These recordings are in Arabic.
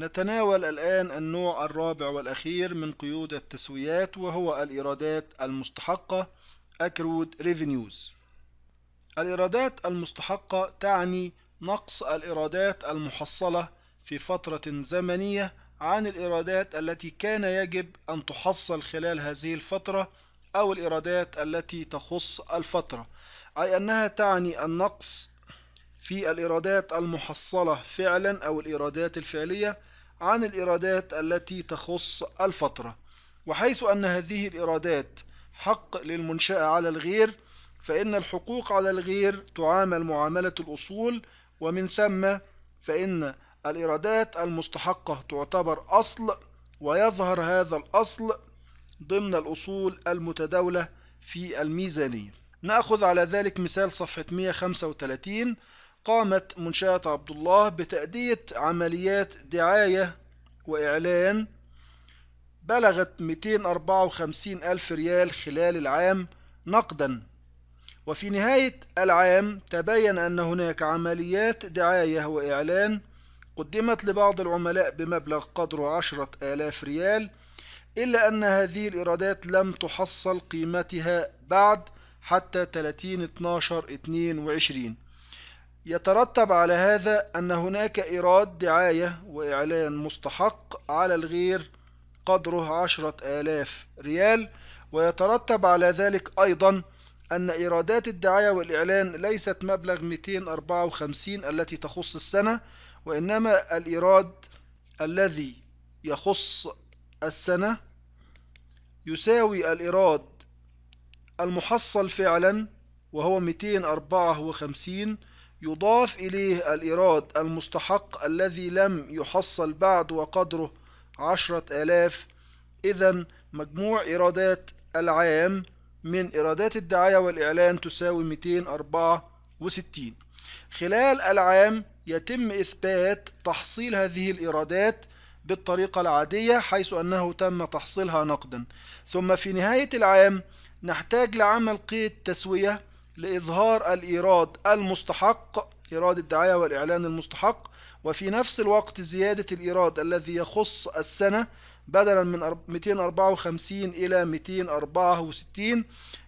نتناول الآن النوع الرابع والأخير من قيود التسويات وهو الإيرادات المستحقة Accrued Revenues الإيرادات المستحقة تعني نقص الإيرادات المحصلة في فترة زمنية عن الإيرادات التي كان يجب أن تحصل خلال هذه الفترة أو الإيرادات التي تخص الفترة أي أنها تعني النقص في الإيرادات المحصلة فعلا أو الإيرادات الفعلية عن الإيرادات التي تخص الفترة وحيث أن هذه الإيرادات حق للمنشأة على الغير فإن الحقوق على الغير تعامل معاملة الأصول ومن ثم فإن الإيرادات المستحقة تعتبر أصل ويظهر هذا الأصل ضمن الأصول المتداولة في الميزانية نأخذ على ذلك مثال صفحة 135 قامت منشآت عبد الله بتأدية عمليات دعاية وإعلان بلغت 254 ألف ريال خلال العام نقدا وفي نهاية العام تبين أن هناك عمليات دعاية وإعلان قدمت لبعض العملاء بمبلغ قدره عشرة آلاف ريال إلا أن هذه الإيرادات لم تحصل قيمتها بعد حتى 30 12 22 يترتب على هذا أن هناك إيراد دعاية وإعلان مستحق على الغير قدره عشرة آلاف ريال ويترتب على ذلك أيضا أن إيرادات الدعاية والإعلان ليست مبلغ 254 التي تخص السنة وإنما الإيراد الذي يخص السنة يساوي الإيراد المحصل فعلا وهو 254 يضاف إليه الإيراد المستحق الذي لم يحصل بعد وقدره عشرة آلاف إذا مجموع إيرادات العام من إيرادات الدعاية والإعلان تساوي 264 خلال العام يتم إثبات تحصيل هذه الإيرادات بالطريقة العادية حيث أنه تم تحصيلها نقدا ثم في نهاية العام نحتاج لعمل قيد تسوية لإظهار الإيراد المستحق إيراد الدعاية والإعلان المستحق وفي نفس الوقت زيادة الإيراد الذي يخص السنة بدلا من 254 إلى 264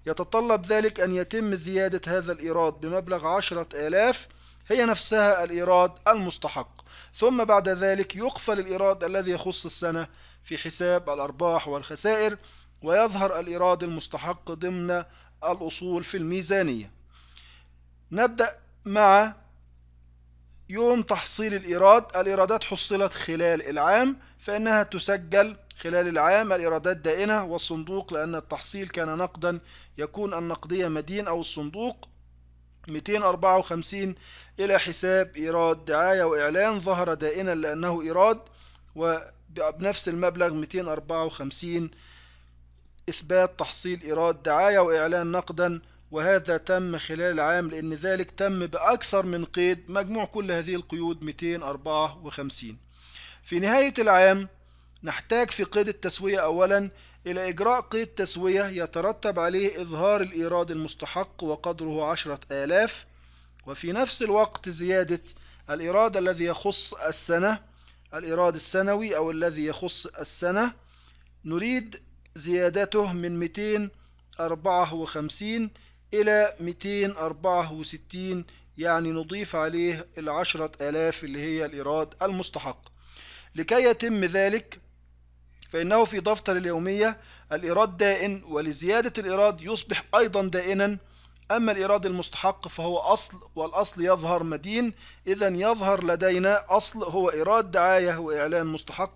يتطلب ذلك أن يتم زيادة هذا الإيراد بمبلغ 10000 هي نفسها الإيراد المستحق ثم بعد ذلك يقفل الإيراد الذي يخص السنة في حساب الأرباح والخسائر ويظهر الإيراد المستحق ضمن الأصول في الميزانية نبدأ مع يوم تحصيل الإيراد الإيرادات حصلت خلال العام فإنها تسجل خلال العام الإيرادات دائنة والصندوق لأن التحصيل كان نقدا يكون النقدية مدين أو الصندوق 254 إلى حساب إيراد دعاية وإعلان ظهر دائنا لأنه إيراد وبنفس المبلغ 254 إثبات تحصيل إيراد دعاية وإعلان نقدا وهذا تم خلال العام لأن ذلك تم بأكثر من قيد مجموع كل هذه القيود 254 في نهاية العام نحتاج في قيد التسوية أولا إلى إجراء قيد تسوية يترتب عليه إظهار الإيراد المستحق وقدره عشرة آلاف وفي نفس الوقت زيادة الإيراد الذي يخص السنة الإيراد السنوي أو الذي يخص السنة نريد زيادته من 254 إلى 264 يعني نضيف عليه العشرة آلاف اللي هي الإيراد المستحق لكي يتم ذلك فإنه في دفتر اليومية الإيراد دائن ولزيادة الإيراد يصبح أيضا دائنا أما الإيراد المستحق فهو أصل والأصل يظهر مدين إذا يظهر لدينا أصل هو إيراد دعاية وإعلان مستحق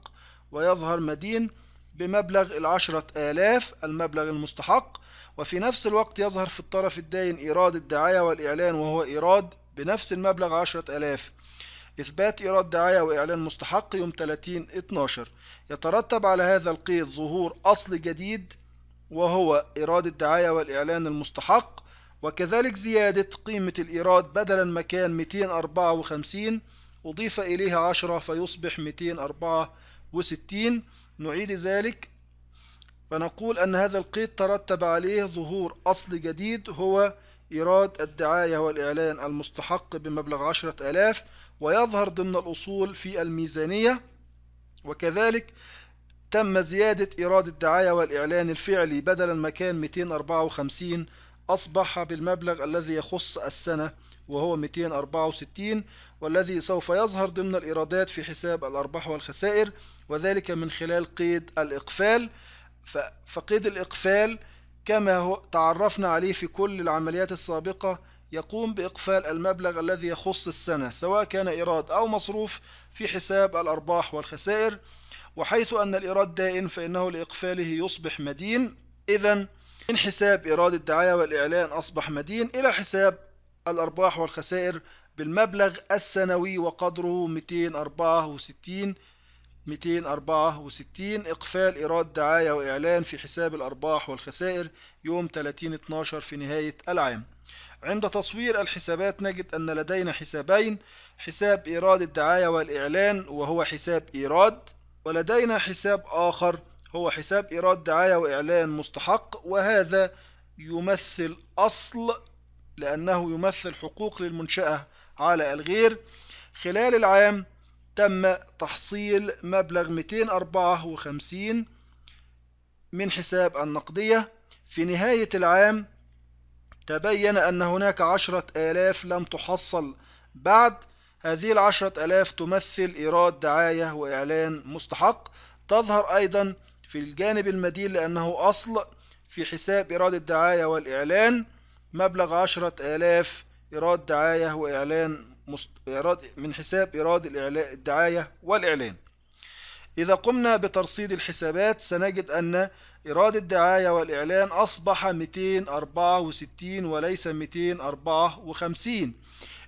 ويظهر مدين بمبلغ العشرة آلاف المبلغ المستحق وفي نفس الوقت يظهر في الطرف الداين إيراد الدعاية والإعلان وهو إيراد بنفس المبلغ عشرة آلاف إثبات إيراد دعاية وإعلان مستحق يوم 30 12 يترتب على هذا القيد ظهور أصل جديد وهو إيراد الدعاية والإعلان المستحق وكذلك زيادة قيمة الإيراد بدلا ما كان 254 أضيف إليها 10 فيصبح 264 نعيد ذلك فنقول أن هذا القيد ترتب عليه ظهور أصل جديد هو إيراد الدعاية والإعلان المستحق بمبلغ عشرة ألاف ويظهر ضمن الأصول في الميزانية وكذلك تم زيادة إيراد الدعاية والإعلان الفعلي بدلا ما كان 254 أصبح بالمبلغ الذي يخص السنة وهو 264 والذي سوف يظهر ضمن الإيرادات في حساب الأرباح والخسائر وذلك من خلال قيد الإقفال فقيد الإقفال كما هو تعرفنا عليه في كل العمليات السابقة يقوم بإقفال المبلغ الذي يخص السنة سواء كان إيراد أو مصروف في حساب الأرباح والخسائر وحيث أن الإيراد دائم فإنه لإقفاله يصبح مدين إذا من حساب إيراد الدعاية والإعلان أصبح مدين إلى حساب الأرباح والخسائر بالمبلغ السنوي وقدره 264 264 إقفال إيراد دعاية وإعلان في حساب الأرباح والخسائر يوم 30/12 في نهاية العام. عند تصوير الحسابات نجد أن لدينا حسابين حساب إيراد الدعاية والإعلان وهو حساب إيراد ولدينا حساب آخر هو حساب إيراد دعاية وإعلان مستحق وهذا يمثل أصل لأنه يمثل حقوق للمنشأة على الغير خلال العام تم تحصيل مبلغ 254 من حساب النقدية في نهاية العام تبين أن هناك عشرة آلاف لم تحصل بعد هذه العشرة آلاف تمثل إيراد دعاية وإعلان مستحق تظهر أيضا في الجانب المدين لأنه أصل في حساب إيراد الدعاية والإعلان مبلغ عشرة آلاف إيراد دعاية وإعلان من حساب إيراد الدعاية والإعلان إذا قمنا بترصيد الحسابات سنجد أن إيراد الدعاية والإعلان أصبح 264 وليس 254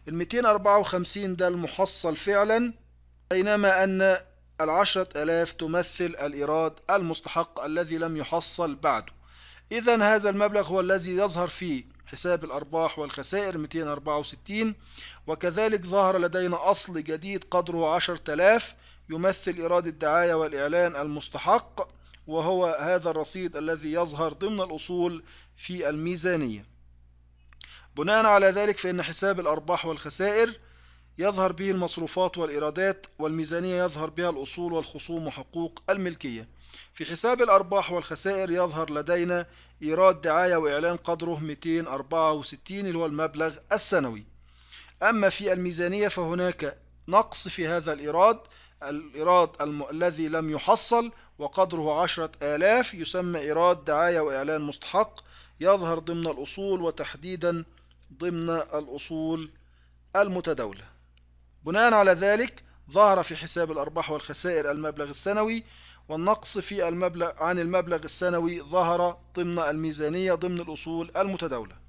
ال 254 ده المحصل فعلا بينما أن العشرة ألاف تمثل الإيراد المستحق الذي لم يحصل بعده إذا هذا المبلغ هو الذي يظهر فيه حساب الأرباح والخسائر 264 وكذلك ظهر لدينا أصل جديد قدره 10000 يمثل إيراد الدعاية والإعلان المستحق وهو هذا الرصيد الذي يظهر ضمن الأصول في الميزانية بناء على ذلك فإن حساب الأرباح والخسائر يظهر به المصروفات والإيرادات والميزانية يظهر بها الأصول والخصوم وحقوق الملكية في حساب الأرباح والخسائر يظهر لدينا إيراد دعاية وإعلان قدره 264 اللي هو المبلغ السنوي أما في الميزانية فهناك نقص في هذا الإيراد الإيراد الم... الذي لم يحصل وقدره عشرة آلاف يسمى إيراد دعاية وإعلان مستحق يظهر ضمن الأصول وتحديدا ضمن الأصول المتداولة بناء على ذلك ظهر في حساب الأرباح والخسائر المبلغ السنوي والنقص في المبلغ عن المبلغ السنوي ظهر ضمن الميزانية ضمن الأصول المتداولة